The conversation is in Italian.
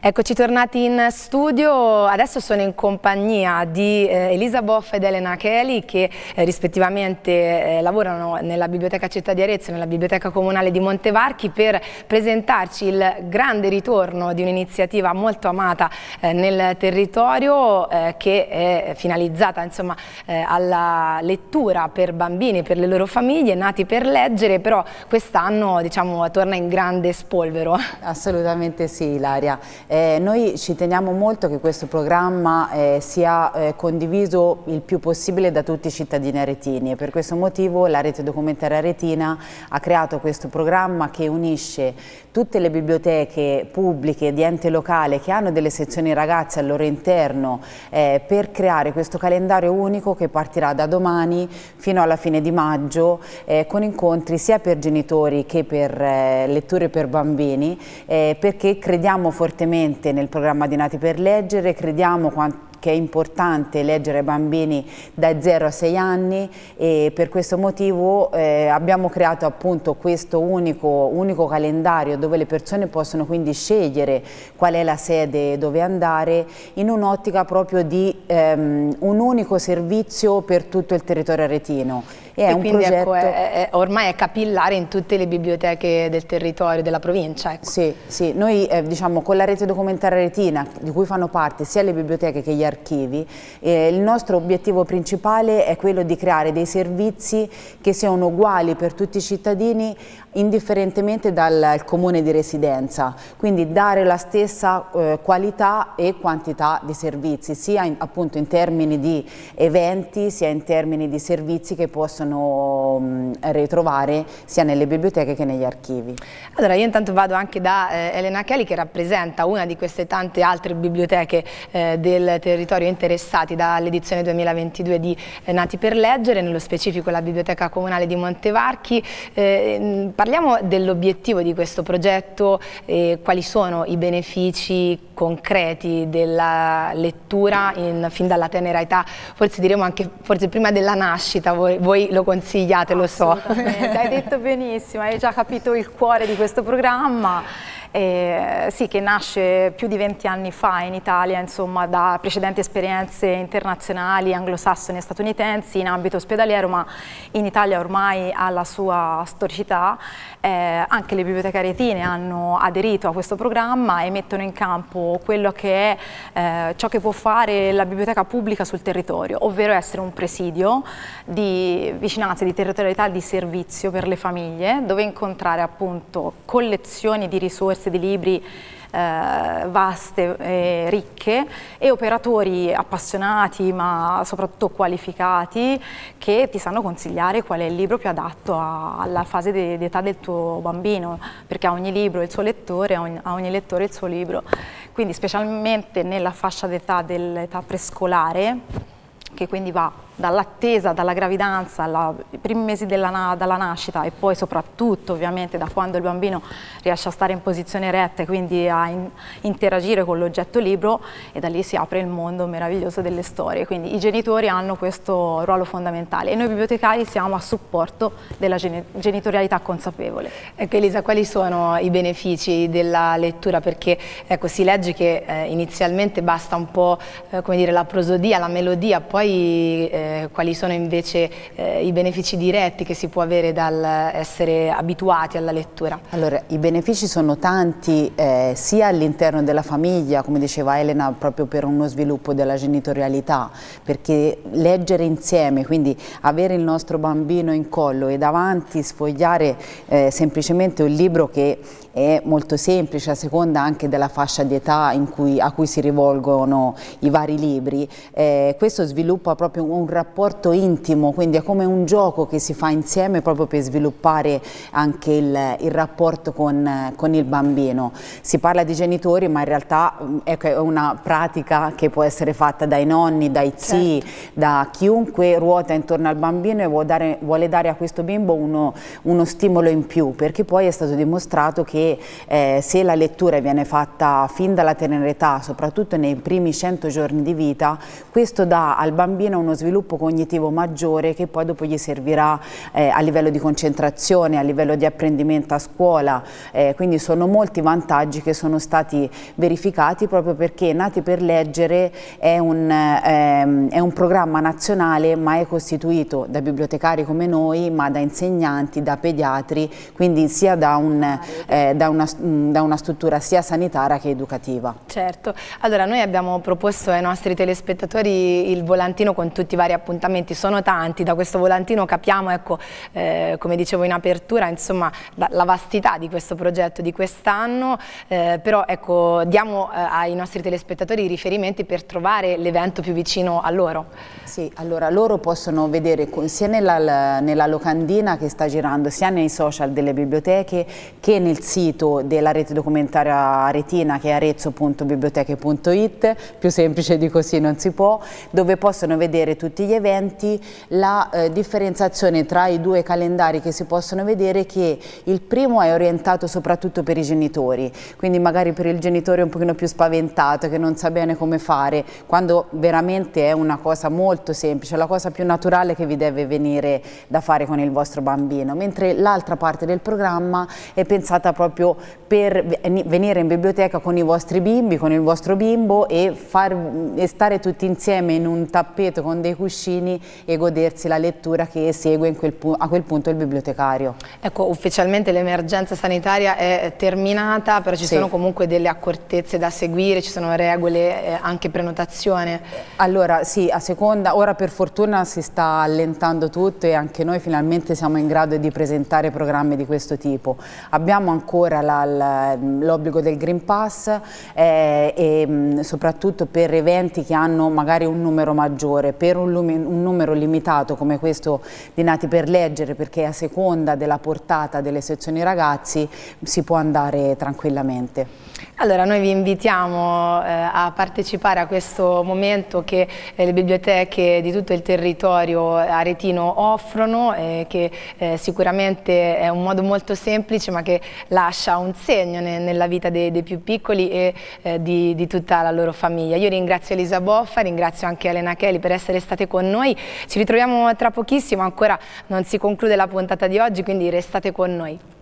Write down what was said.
Eccoci tornati in studio, adesso sono in compagnia di eh, Elisa Boff ed Elena Cheli che eh, rispettivamente eh, lavorano nella Biblioteca Città di Arezzo e nella Biblioteca Comunale di Montevarchi per presentarci il grande ritorno di un'iniziativa molto amata eh, nel territorio eh, che è finalizzata insomma, eh, alla lettura per bambini, e per le loro famiglie, nati per leggere, però quest'anno diciamo, torna in grande spolvero. Assolutamente sì Ilaria. Eh, noi ci teniamo molto che questo programma eh, sia eh, condiviso il più possibile da tutti i cittadini aretini e per questo motivo la rete documentaria aretina ha creato questo programma che unisce tutte le biblioteche pubbliche di ente locale che hanno delle sezioni ragazze al loro interno eh, per creare questo calendario unico che partirà da domani fino alla fine di maggio eh, con incontri sia per genitori che per eh, letture per bambini perché crediamo fortemente ovviamente nel programma di Nati per Leggere, crediamo quanto che è importante leggere ai bambini da 0 a 6 anni e per questo motivo eh, abbiamo creato appunto questo unico, unico, calendario dove le persone possono quindi scegliere qual è la sede dove andare in un'ottica proprio di ehm, un unico servizio per tutto il territorio aretino. E, e quindi ecco, progetto... ecco, è, è, ormai è capillare in tutte le biblioteche del territorio, della provincia. Ecco. Sì, sì, noi eh, diciamo con la rete documentaria retina di cui fanno parte sia le biblioteche che gli archivi, eh, il nostro obiettivo principale è quello di creare dei servizi che siano uguali per tutti i cittadini indifferentemente dal comune di residenza, quindi dare la stessa eh, qualità e quantità di servizi, sia in, appunto in termini di eventi, sia in termini di servizi che possono possano mm, ritrovare sia nelle biblioteche che negli archivi. Allora io intanto vado anche da eh, Elena Kelly che rappresenta una di queste tante altre biblioteche eh, del territorio interessati dall'edizione 2022 di eh, Nati per Leggere, nello specifico la Biblioteca Comunale di Montevarchi. Mm, parliamo dell'obiettivo di questo progetto, e quali sono i benefici concreti della lettura in, fin dalla tenera età, forse diremo anche forse prima della nascita, voi, voi lo lo consigliate, lo so. Hai detto benissimo, hai già capito il cuore di questo programma eh, sì, che nasce più di 20 anni fa in Italia, insomma, da precedenti esperienze internazionali anglosassoni e statunitensi in ambito ospedaliero, ma in Italia ormai ha la sua storicità. Eh, anche le biblioteche aretine hanno aderito a questo programma e mettono in campo quello che è eh, ciò che può fare la biblioteca pubblica sul territorio, ovvero essere un presidio di vicinanza, di territorialità, di servizio per le famiglie, dove incontrare appunto collezioni di risorse borse di libri eh, vaste e ricche e operatori appassionati ma soprattutto qualificati che ti sanno consigliare qual è il libro più adatto a, alla fase di, di, età del tuo bambino perché a ogni libro il suo lettore, a ogni, a ogni lettore il suo libro quindi specialmente nella fascia d'età dell'età prescolare che quindi va dall'attesa, dalla gravidanza, alla, i primi mesi della, dalla nascita e poi soprattutto ovviamente da quando il bambino riesce a stare in posizione retta e quindi a in, interagire con l'oggetto libro e da lì si apre il mondo meraviglioso delle storie. Quindi i genitori hanno questo ruolo fondamentale e noi bibliotecari siamo a supporto della genitorialità consapevole. Ecco Elisa, quali sono i benefici della lettura? Perché ecco, si legge che eh, inizialmente basta un po' eh, come dire, la prosodia, la melodia, poi... Eh, eh, quali sono invece eh, i benefici diretti che si può avere dall'essere abituati alla lettura? Allora, i benefici sono tanti eh, sia all'interno della famiglia, come diceva Elena, proprio per uno sviluppo della genitorialità, perché leggere insieme, quindi avere il nostro bambino in collo e davanti sfogliare eh, semplicemente un libro che è molto semplice a seconda anche della fascia di età cui, a cui si rivolgono i vari libri, eh, questo sviluppa proprio un rapporto intimo, quindi è come un gioco che si fa insieme proprio per sviluppare anche il, il rapporto con, con, il bambino. Si parla di genitori, ma in realtà mm, è una pratica che può essere fatta dai nonni, dai zii, certo. da chiunque ruota intorno al bambino e vuole dare, vuole dare a questo bimbo uno, uno, stimolo in più, perché poi è stato dimostrato che eh, se la lettura viene fatta fin dalla tenera età, soprattutto nei primi 100 giorni di vita, questo dà al bambino uno sviluppo sviluppo cognitivo maggiore che poi dopo gli servirà eh, a livello di concentrazione, a livello di apprendimento a scuola, eh, quindi sono molti vantaggi che sono stati verificati proprio perché Nati per Leggere è un, ehm, è un programma nazionale ma è costituito da bibliotecari come noi, ma da insegnanti, da pediatri, quindi sia da, un, eh, da, una, mm, da una struttura sia sanitaria che educativa. Certo, allora noi abbiamo proposto ai nostri telespettatori il volantino con tutti i vari appuntamenti sono tanti, da questo volantino capiamo, ecco, eh, come dicevo in apertura, insomma, la vastità di questo progetto di quest'anno, eh, però ecco, diamo eh, ai nostri telespettatori i riferimenti per trovare l'evento più vicino a loro. Sì, allora loro possono vedere sia nella, nella locandina che sta girando, sia nei social delle biblioteche che nel sito della rete documentaria aretina che è arezzo.biblioteche.it, più semplice di così non si può, dove possono vedere tutti gli gli eventi la eh, differenziazione tra i due calendari che si possono vedere che il primo è orientato soprattutto per i genitori, quindi magari per il genitore un pochino più spaventato che non sa bene come fare, quando veramente è una cosa molto semplice, la cosa più naturale che vi deve venire da fare con il vostro bambino, mentre l'altra parte del programma è pensata proprio per eh, venire in biblioteca con i vostri bimbi, con il vostro bimbo e, far, mm, e stare tutti insieme in un tappeto con dei cuscini cuscini e godersi la lettura che esegue quel a quel punto il bibliotecario. Ecco, ufficialmente l'emergenza sanitaria è terminata, però ci sì. sono comunque delle accortezze da seguire, ci sono regole, eh, anche prenotazione. Allora sì, a seconda, ora per fortuna si sta allentando tutto e anche noi finalmente siamo in grado di presentare programmi di questo tipo. Abbiamo ancora l'obbligo del Green Pass eh, e mm, soprattutto per eventi che hanno magari un numero maggiore, per un un numero limitato come questo di nati per leggere perché a seconda della portata delle sezioni ragazzi si può andare tranquillamente. Allora noi vi invitiamo eh, a partecipare a questo momento che eh, le biblioteche di tutto il territorio aretino offrono e eh, che sicuramente è un modo molto semplice ma che lascia un segno ne, nella vita dei, dei, più piccoli e eh, di, di tutta la loro famiglia. Io ringrazio Elisa Boffa, ringrazio anche Elena Kelly per essere state con noi. Ci ritroviamo tra pochissimo, ancora non si conclude la puntata di oggi, quindi restate con noi.